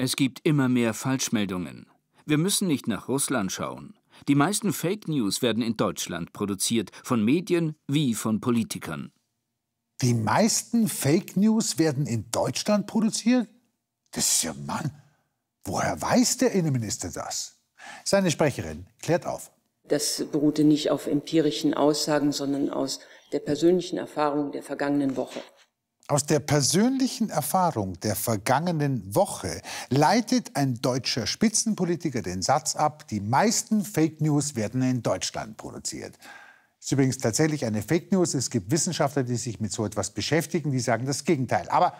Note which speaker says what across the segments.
Speaker 1: Es gibt immer mehr Falschmeldungen. Wir müssen nicht nach Russland schauen. Die meisten Fake News werden in Deutschland produziert, von Medien wie von Politikern.
Speaker 2: Die meisten Fake News werden in Deutschland produziert? Das ist ja Mann. Woher weiß der Innenminister das? Seine Sprecherin
Speaker 3: klärt auf. Das beruhte nicht auf empirischen Aussagen, sondern aus der persönlichen Erfahrung der vergangenen Woche.
Speaker 2: Aus der persönlichen Erfahrung der vergangenen Woche leitet ein deutscher Spitzenpolitiker den Satz ab, die meisten Fake News werden in Deutschland produziert. ist übrigens tatsächlich eine Fake News. Es gibt Wissenschaftler, die sich mit so etwas beschäftigen, die sagen das Gegenteil. Aber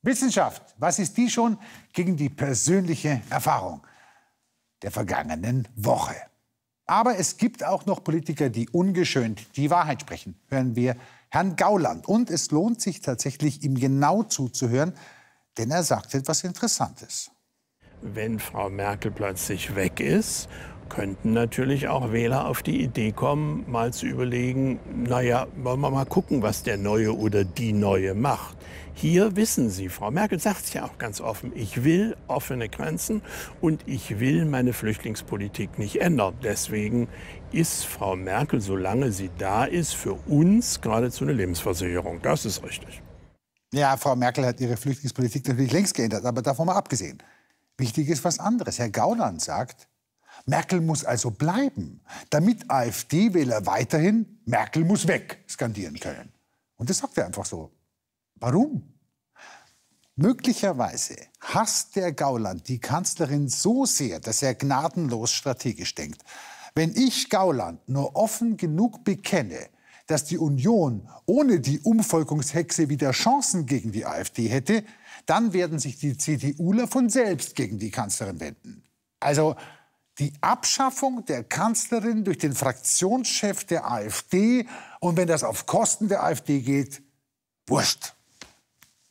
Speaker 2: Wissenschaft, was ist die schon gegen die persönliche Erfahrung der vergangenen Woche? Aber es gibt auch noch Politiker, die ungeschönt die Wahrheit sprechen. Hören wir Herrn Gauland. Und es lohnt sich tatsächlich, ihm genau zuzuhören, denn er sagt etwas Interessantes.
Speaker 1: Wenn Frau Merkel plötzlich weg ist könnten natürlich auch Wähler auf die Idee kommen, mal zu überlegen, naja, wollen wir mal gucken, was der Neue oder die Neue macht. Hier wissen Sie, Frau Merkel sagt es ja auch ganz offen, ich will offene Grenzen und ich will meine Flüchtlingspolitik nicht ändern. Deswegen ist Frau Merkel, solange sie da ist, für uns geradezu eine Lebensversicherung. Das ist richtig.
Speaker 2: Ja, Frau Merkel hat ihre Flüchtlingspolitik natürlich längst geändert, aber davon mal abgesehen. Wichtig ist was anderes. Herr Gauland sagt, Merkel muss also bleiben, damit AfD-Wähler weiterhin Merkel muss weg skandieren können. Und das sagt er einfach so. Warum? Möglicherweise hasst der Gauland die Kanzlerin so sehr, dass er gnadenlos strategisch denkt. Wenn ich Gauland nur offen genug bekenne, dass die Union ohne die Umvolkungshexe wieder Chancen gegen die AfD hätte, dann werden sich die CDUler von selbst gegen die Kanzlerin wenden. Also die Abschaffung der Kanzlerin durch den Fraktionschef der AfD. Und wenn das auf Kosten der AfD geht, wurscht.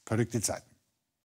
Speaker 2: Verrückte Zeiten.